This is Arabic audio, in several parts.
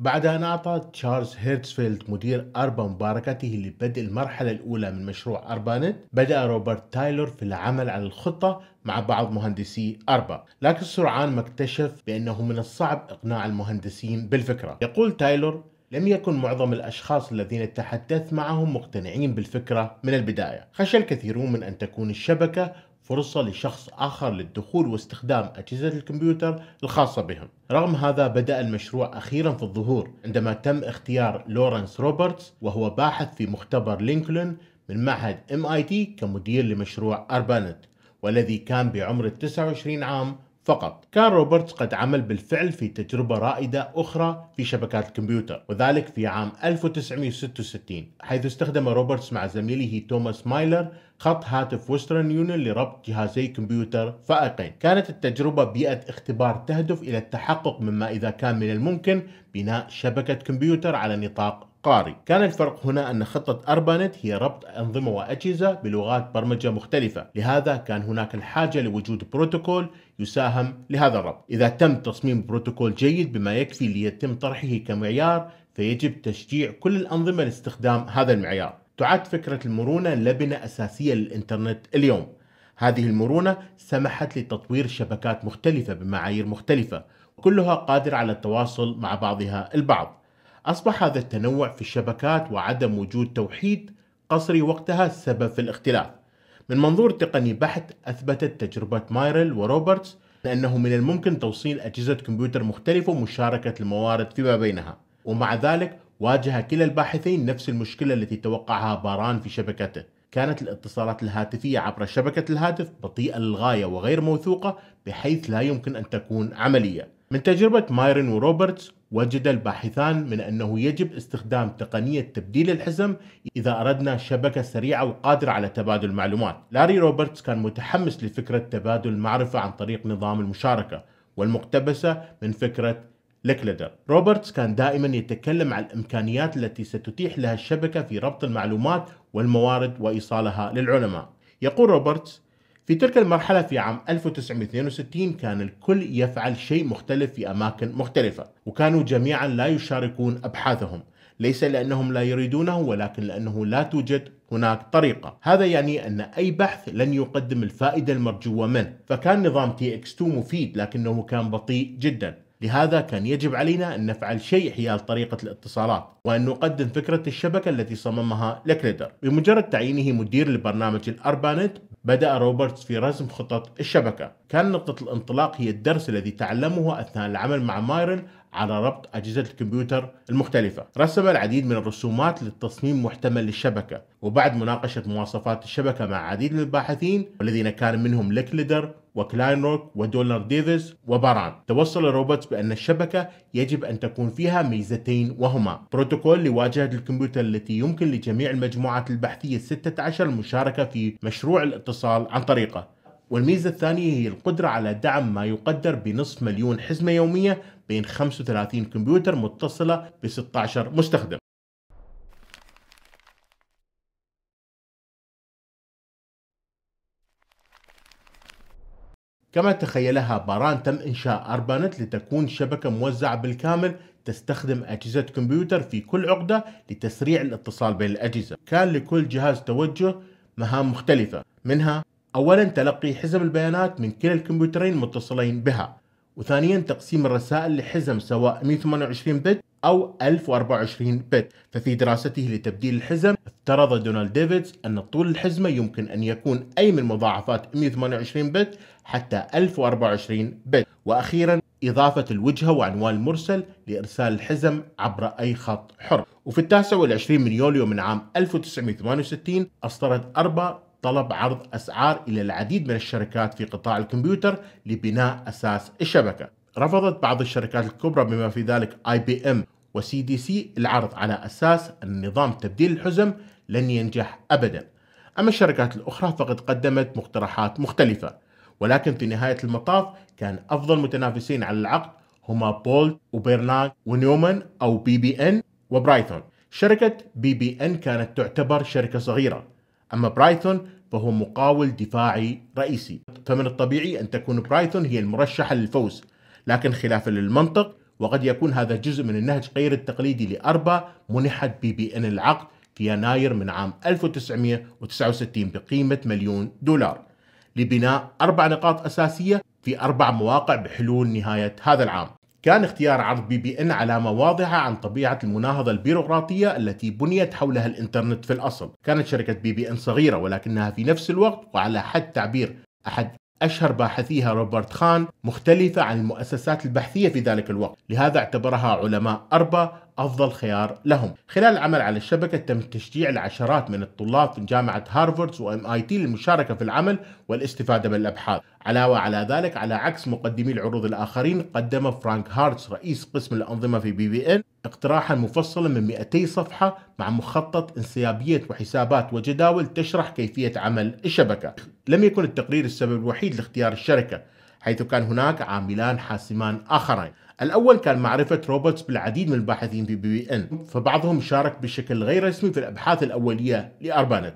بعد أن أعطى تشارلز هيرتزفيلد مدير أربا مباركته لبدء المرحلة الأولى من مشروع أربانت بدأ روبرت تايلور في العمل على الخطة مع بعض مهندسي أربا لكن سرعان ما اكتشف بأنه من الصعب إقناع المهندسين بالفكرة يقول تايلور لم يكن معظم الأشخاص الذين تحدثت معهم مقتنعين بالفكرة من البداية خشى الكثيرون من أن تكون الشبكة فرصة لشخص آخر للدخول واستخدام أجهزة الكمبيوتر الخاصة بهم رغم هذا بدأ المشروع أخيرا في الظهور عندما تم اختيار لورنس روبرتس وهو باحث في مختبر لينكولن من معهد MIT كمدير لمشروع أربانت والذي كان بعمر 29 عام فقط كان روبرتس قد عمل بالفعل في تجربة رائدة أخرى في شبكات الكمبيوتر وذلك في عام 1966 حيث استخدم روبرتس مع زميله توماس مايلر خط هاتف وسترن يونيون لربط جهازي كمبيوتر فائقين كانت التجربة بيئة اختبار تهدف إلى التحقق مما إذا كان من الممكن بناء شبكة كمبيوتر على نطاق قاري كان الفرق هنا أن خطة أربانت هي ربط أنظمة وأجهزة بلغات برمجة مختلفة لهذا كان هناك الحاجة لوجود بروتوكول يساهم لهذا الربط إذا تم تصميم بروتوكول جيد بما يكفي ليتم طرحه كمعيار فيجب تشجيع كل الأنظمة لاستخدام هذا المعيار تعد فكرة المرونة لبنة أساسية للإنترنت اليوم هذه المرونة سمحت لتطوير شبكات مختلفة بمعايير مختلفة كلها قادرة على التواصل مع بعضها البعض أصبح هذا التنوع في الشبكات وعدم وجود توحيد قصري وقتها سبب في الاختلاف من منظور تقني بحت أثبتت تجربة مايرل وروبرتس أنه من الممكن توصيل أجهزة كمبيوتر مختلفة ومشاركة الموارد فيما بينها ومع ذلك واجه كلا الباحثين نفس المشكلة التي توقعها باران في شبكته كانت الاتصالات الهاتفية عبر شبكة الهاتف بطيئة للغاية وغير موثوقة بحيث لا يمكن أن تكون عملية من تجربة مايرن وروبرتس وجد الباحثان من أنه يجب استخدام تقنية تبديل الحزم إذا أردنا شبكة سريعة وقادرة على تبادل معلومات لاري روبرتس كان متحمس لفكرة تبادل المعرفة عن طريق نظام المشاركة والمقتبسة من فكرة لكلدر روبرتس كان دائما يتكلم عن الإمكانيات التي ستتيح لها الشبكة في ربط المعلومات والموارد وإيصالها للعلماء يقول روبرتس في تلك المرحلة في عام 1962 كان الكل يفعل شيء مختلف في أماكن مختلفة وكانوا جميعا لا يشاركون أبحاثهم ليس لأنهم لا يريدونه ولكن لأنه لا توجد هناك طريقة هذا يعني أن أي بحث لن يقدم الفائدة المرجوة منه فكان نظام تي اكس 2 مفيد لكنه كان بطيء جدا لهذا كان يجب علينا أن نفعل شيء حيال طريقة الاتصالات وأن نقدم فكرة الشبكة التي صممها لكريدر بمجرد تعيينه مدير لبرنامج الأربانت بدأ روبرتس في رسم خطط الشبكة كان نقطة الانطلاق هي الدرس الذي تعلمه أثناء العمل مع مايرل على ربط أجهزة الكمبيوتر المختلفة رسم العديد من الرسومات للتصميم محتمل للشبكة وبعد مناقشة مواصفات الشبكة مع عديد من الباحثين والذين كان منهم ليكليدر وكلاينروك ودولار ديفيز وباران توصل روبرتس بأن الشبكة يجب أن تكون فيها ميزتين وهما بروتوكول لواجهة الكمبيوتر التي يمكن لجميع المجموعات البحثية 16 المشاركة في مشروع الاتصال عن طريقه والميزة الثانية هي القدرة على دعم ما يقدر بنصف مليون حزمة يومية بين 35 كمبيوتر متصلة ب 16 مستخدم كما تخيلها باران تم إنشاء أربانت لتكون شبكة موزعة بالكامل تستخدم أجهزة كمبيوتر في كل عقدة لتسريع الاتصال بين الأجهزة كان لكل جهاز توجه مهام مختلفة منها أولا تلقي حزم البيانات من كلا الكمبيوترين المتصلين بها وثانيا تقسيم الرسائل لحزم سواء 128 بت أو 1024 بت ففي دراسته لتبديل الحزم افترض دونالد ديفيدز أن طول الحزمة يمكن أن يكون أي من مضاعفات 128 بت حتى 1024 بت وأخيرا إضافة الوجهة وعنوان المرسل لإرسال الحزم عبر أي خط حر وفي التاسع والعشرين من يوليو من عام 1968 أصدرت أربع طلب عرض أسعار إلى العديد من الشركات في قطاع الكمبيوتر لبناء أساس الشبكة رفضت بعض الشركات الكبرى بما في ذلك اي بي ام وسي دي سي العرض على اساس ان نظام تبديل الحزم لن ينجح ابدا. اما الشركات الاخرى فقد قدمت مقترحات مختلفه، ولكن في نهايه المطاف كان افضل متنافسين على العقد هما بولت وبرنانك ونيومان او بي بي ان وبرايثون. شركه بي بي ان كانت تعتبر شركه صغيره، أما برايتون فهو مقاول دفاعي رئيسي فمن الطبيعي أن تكون برايتون هي المرشحة للفوز لكن خلافا للمنطق وقد يكون هذا جزء من النهج غير التقليدي لأربا منحت بي بي إن العقد في يناير من عام 1969 بقيمة مليون دولار لبناء أربع نقاط أساسية في أربع مواقع بحلول نهاية هذا العام كان اختيار عرض بي بي ان علامة واضحة عن طبيعة المناهضة البيروقراطية التي بنيت حولها الانترنت في الأصل كانت شركة بي بي ان صغيرة ولكنها في نفس الوقت وعلى حد تعبير أحد أشهر باحثيها روبرت خان مختلفة عن المؤسسات البحثية في ذلك الوقت لهذا اعتبرها علماء أربا أفضل خيار لهم خلال العمل على الشبكة تم تشجيع العشرات من الطلاب في جامعة هارفارد وام اي تي للمشاركة في العمل والاستفادة من الأبحاث علاوة على ذلك على عكس مقدمي العروض الآخرين قدم فرانك هارتس رئيس قسم الأنظمة في بي بي إن اقتراحا مفصلا من 200 صفحة مع مخطط انسيابية وحسابات وجداول تشرح كيفية عمل الشبكة لم يكن التقرير السبب الوحيد لاختيار الشركة حيث كان هناك عاملان حاسمان آخرين الأول كان معرفة روبرتس بالعديد من الباحثين في بي بي إن فبعضهم شارك بشكل غير رسمي في الأبحاث الأولية لأربانت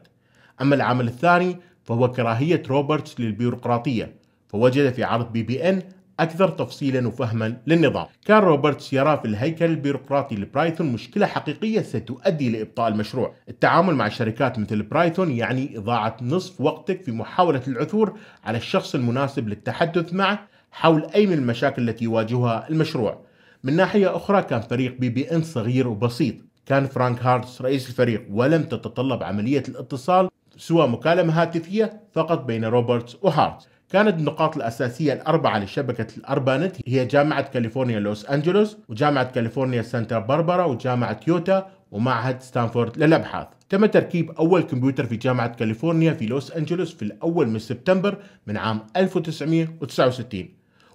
أما العامل الثاني فهو كراهية روبرتس للبيروقراطية فوجد في عرض بي بي إن أكثر تفصيلا وفهما للنظام كان روبرتس يرى في الهيكل البيروقراطي لبرايثون مشكلة حقيقية ستؤدي لإبطاء المشروع التعامل مع شركات مثل برايثون يعني إضاعة نصف وقتك في محاولة العثور على الشخص المناسب للتحدث معه حول أي من المشاكل التي يواجهها المشروع من ناحية أخرى كان فريق بي بي إن صغير وبسيط كان فرانك هارتس رئيس الفريق ولم تتطلب عملية الاتصال سوى مكالمة هاتفية فقط بين روبرتس وهارتس كانت النقاط الأساسية الأربعة لشبكة الأربانت هي جامعة كاليفورنيا لوس أنجلوس وجامعة كاليفورنيا سانتا باربرا وجامعة يوتا ومعهد ستانفورد للأبحاث تم تركيب أول كمبيوتر في جامعة كاليفورنيا في لوس أنجلوس في الأول من سبتمبر من عام 1969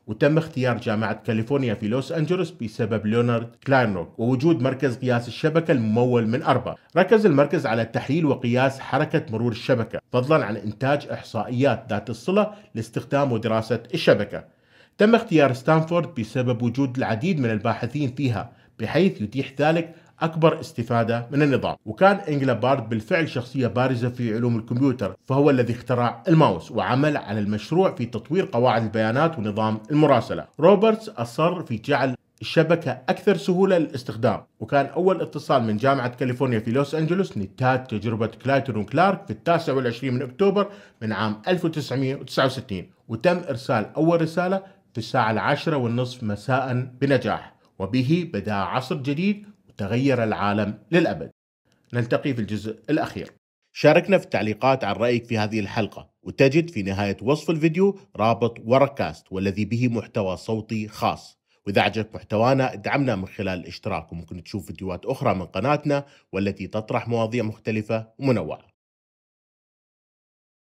وتم اختيار جامعة كاليفورنيا في لوس أنجلوس بسبب ليونارد كلاينروك ووجود مركز قياس الشبكة الممول من أربعة ركز المركز على تحليل وقياس حركة مرور الشبكة فضلا عن إنتاج إحصائيات ذات الصلة لاستخدام ودراسة الشبكة تم اختيار ستانفورد بسبب وجود العديد من الباحثين فيها بحيث يتيح ذلك أكبر استفادة من النظام وكان إنجلابارد بالفعل شخصية بارزة في علوم الكمبيوتر فهو الذي اخترع الماوس وعمل على المشروع في تطوير قواعد البيانات ونظام المراسلة روبرتس أصر في جعل الشبكة أكثر سهولة للاستخدام وكان أول اتصال من جامعة كاليفورنيا في لوس أنجلوس نتاج تجربة كلايتون وكلارك في التاسع والعشرين من أكتوبر من عام 1969 وتم إرسال أول رسالة في الساعة العاشرة والنصف مساء بنجاح وبه بدأ عصر جديد تغير العالم للأبد نلتقي في الجزء الأخير شاركنا في التعليقات عن رأيك في هذه الحلقة وتجد في نهاية وصف الفيديو رابط وركاست والذي به محتوى صوتي خاص وإذا عجبك محتوانا ادعمنا من خلال الاشتراك وممكن تشوف فيديوهات أخرى من قناتنا والتي تطرح مواضيع مختلفة ومنوعة